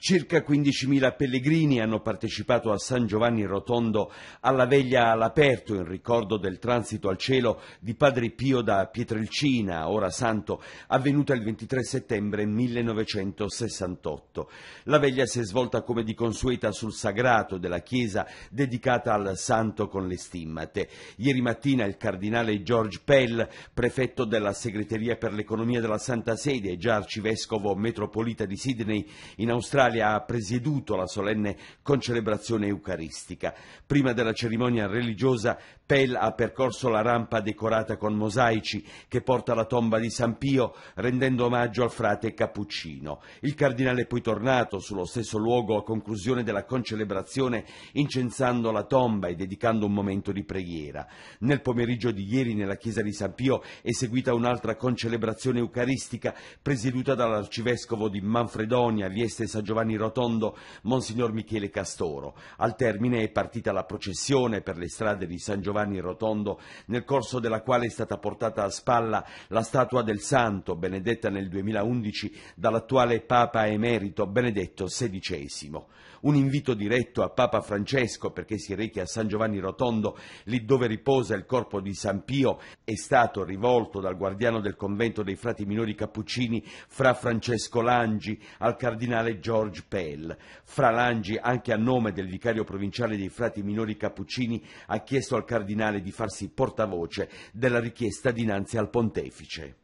Circa 15.000 pellegrini hanno partecipato a San Giovanni Rotondo alla veglia all'aperto in ricordo del transito al cielo di Padre Pio da Pietrelcina, ora santo, avvenuta il 23 settembre 1968. La veglia si è svolta come di consueta sul sagrato della chiesa dedicata al santo con le stimmate. Ieri mattina il cardinale George Pell, prefetto della segreteria per l'economia della Santa Sede e già arcivescovo metropolita di Sydney in Australia, d'Italia ha presieduto la solenne concelebrazione eucaristica. Prima della cerimonia religiosa, Pell ha percorso la rampa decorata con mosaici che porta alla tomba di San Pio, rendendo omaggio al frate Cappuccino. Il cardinale è poi tornato sullo stesso luogo a conclusione della concelebrazione, incensando la tomba e dedicando un momento di preghiera. Nel pomeriggio di ieri nella chiesa di San Pio è seguita un'altra concelebrazione eucaristica presieduta dall'arcivescovo di Manfredonia, Vieste San Giovanni Giovanni Rotondo, Monsignor Michele Castoro. Al termine è partita la processione per le strade di San Giovanni Rotondo, nel corso della quale è stata portata a spalla la statua del santo, benedetta nel 2011 dall'attuale Papa emerito Benedetto XVI. Un invito diretto a Papa Francesco perché si rechi a San Giovanni Rotondo, lì dove riposa il corpo di San Pio, è stato rivolto dal guardiano del convento dei frati minori cappuccini, fra Francesco Langi, al cardinale Giorgio George Pell. Fra Fralangi, anche a nome del vicario provinciale dei frati minori cappuccini, ha chiesto al cardinale di farsi portavoce della richiesta dinanzi al pontefice.